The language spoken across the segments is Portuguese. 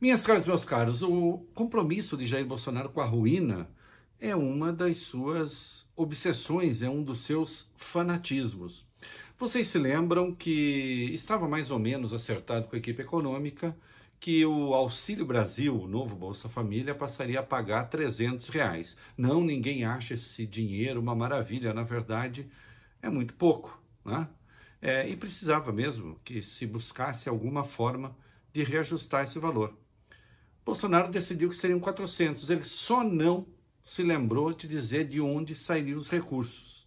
Minhas caras, meus caros, o compromisso de Jair Bolsonaro com a ruína é uma das suas obsessões, é um dos seus fanatismos. Vocês se lembram que estava mais ou menos acertado com a equipe econômica que o Auxílio Brasil, o novo Bolsa Família, passaria a pagar 300 reais. Não, ninguém acha esse dinheiro uma maravilha, na verdade é muito pouco, né? É, e precisava mesmo que se buscasse alguma forma de reajustar esse valor. Bolsonaro decidiu que seriam 400. Ele só não se lembrou de dizer de onde sairiam os recursos.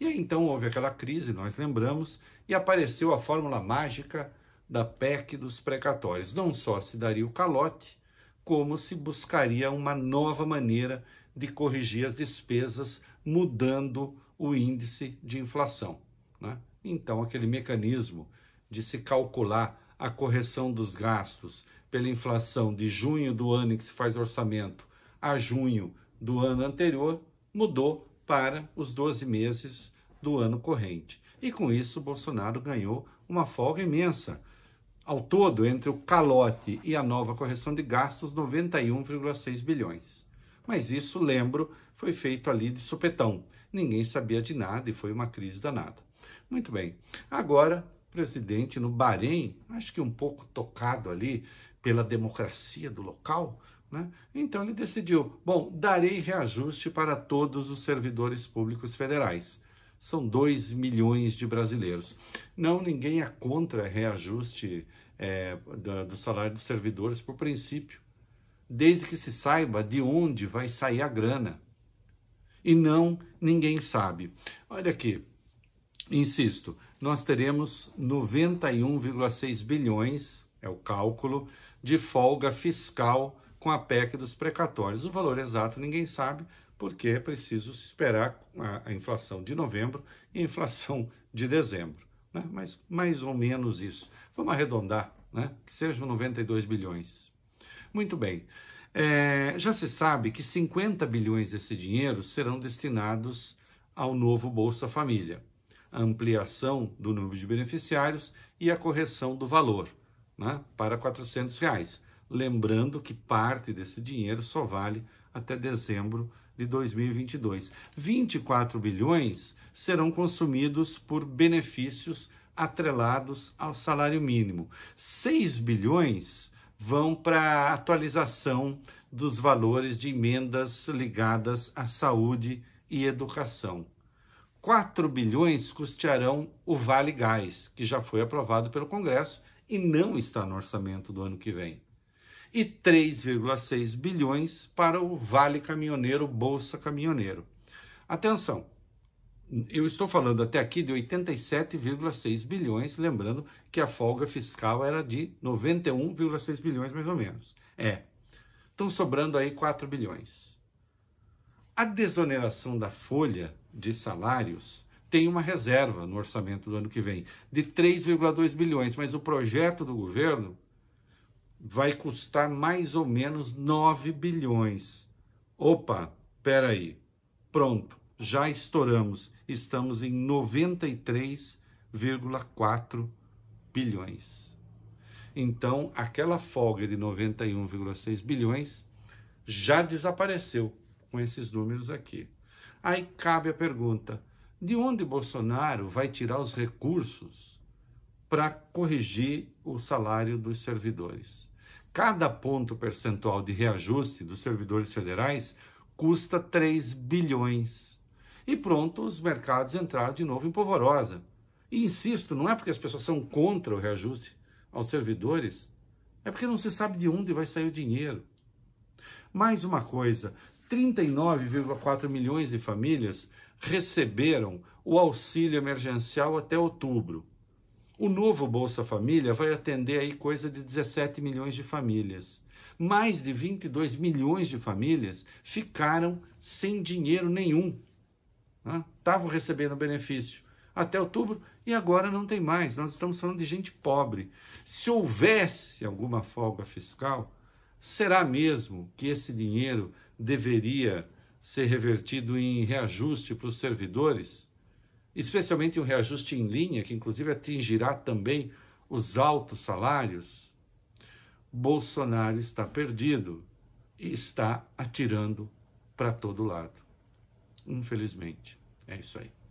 E aí então houve aquela crise, nós lembramos, e apareceu a fórmula mágica da PEC dos precatórios. Não só se daria o calote, como se buscaria uma nova maneira de corrigir as despesas, mudando o índice de inflação. Né? Então, aquele mecanismo de se calcular a correção dos gastos pela inflação de junho do ano em que se faz orçamento a junho do ano anterior, mudou para os 12 meses do ano corrente. E com isso, Bolsonaro ganhou uma folga imensa. Ao todo, entre o calote e a nova correção de gastos, 91,6 bilhões. Mas isso, lembro, foi feito ali de supetão. Ninguém sabia de nada e foi uma crise danada. Muito bem. Agora, presidente no Bahrein, acho que um pouco tocado ali pela democracia do local, né? então ele decidiu: bom, darei reajuste para todos os servidores públicos federais. São 2 milhões de brasileiros. Não, ninguém é contra reajuste é, da, do salário dos servidores, por princípio, desde que se saiba de onde vai sair a grana. E não, ninguém sabe. Olha aqui, insisto, nós teremos 91,6 bilhões, é o cálculo, de folga fiscal com a PEC dos precatórios. O valor exato ninguém sabe, porque é preciso esperar a, inflação de novembro e a inflação de dezembro. Né? Mas mais ou menos isso. Vamos arredondar, né? que sejam 92 bilhões. Muito bem. É, já se sabe que 50 bilhões desse dinheiro serão destinados ao novo Bolsa Família a ampliação do número de beneficiários e a correção do valor né, para R$ Reais. Lembrando que parte desse dinheiro só vale até dezembro de 2022. 24 bilhões serão consumidos por benefícios atrelados ao salário mínimo. 6 bilhões vão para atualização dos valores de emendas ligadas à saúde e educação. 4 bilhões custearão o Vale Gás, que já foi aprovado pelo Congresso e não está no orçamento do ano que vem. E 3,6 bilhões para o Vale Caminhoneiro, Bolsa Caminhoneiro. Atenção, eu estou falando até aqui de 87,6 bilhões, lembrando que a folga fiscal era de 91,6 bilhões mais ou menos. É. Estão sobrando aí 4 bilhões. A desoneração da folha de salários tem uma reserva no orçamento do ano que vem de 3,2 bilhões, mas o projeto do governo vai custar mais ou menos 9 bilhões. Opa, peraí, pronto, já estouramos, estamos em 93,4 bilhões. Então, aquela folga de 91,6 bilhões já desapareceu com esses números aqui. Aí cabe a pergunta: de onde Bolsonaro vai tirar os recursos para corrigir o salário dos servidores? Cada ponto percentual de reajuste dos servidores federais custa 3 bilhões. E pronto, os mercados entraram de novo em polvorosa. E insisto, não é porque as pessoas são contra o reajuste aos servidores, é porque não se sabe de onde vai sair o dinheiro. Mais uma coisa, 39,4 milhões de famílias receberam o auxílio emergencial até outubro. O novo Bolsa Família vai atender aí coisa de 17 milhões de famílias. Mais de 22 milhões de famílias ficaram sem dinheiro nenhum. Estavam né? recebendo benefício até outubro e agora não tem mais. Nós estamos falando de gente pobre. Se houvesse alguma folga fiscal, será mesmo que esse dinheiro deveria ser revertido em reajuste para os servidores, especialmente um reajuste em linha, que inclusive atingirá também os altos salários, Bolsonaro está perdido e está atirando para todo lado. Infelizmente, é isso aí.